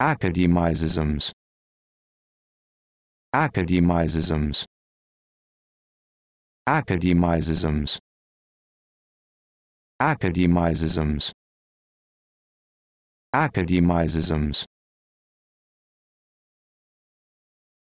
Academizisms. Academizisms. Academizisms. Academizisms. Academicisms.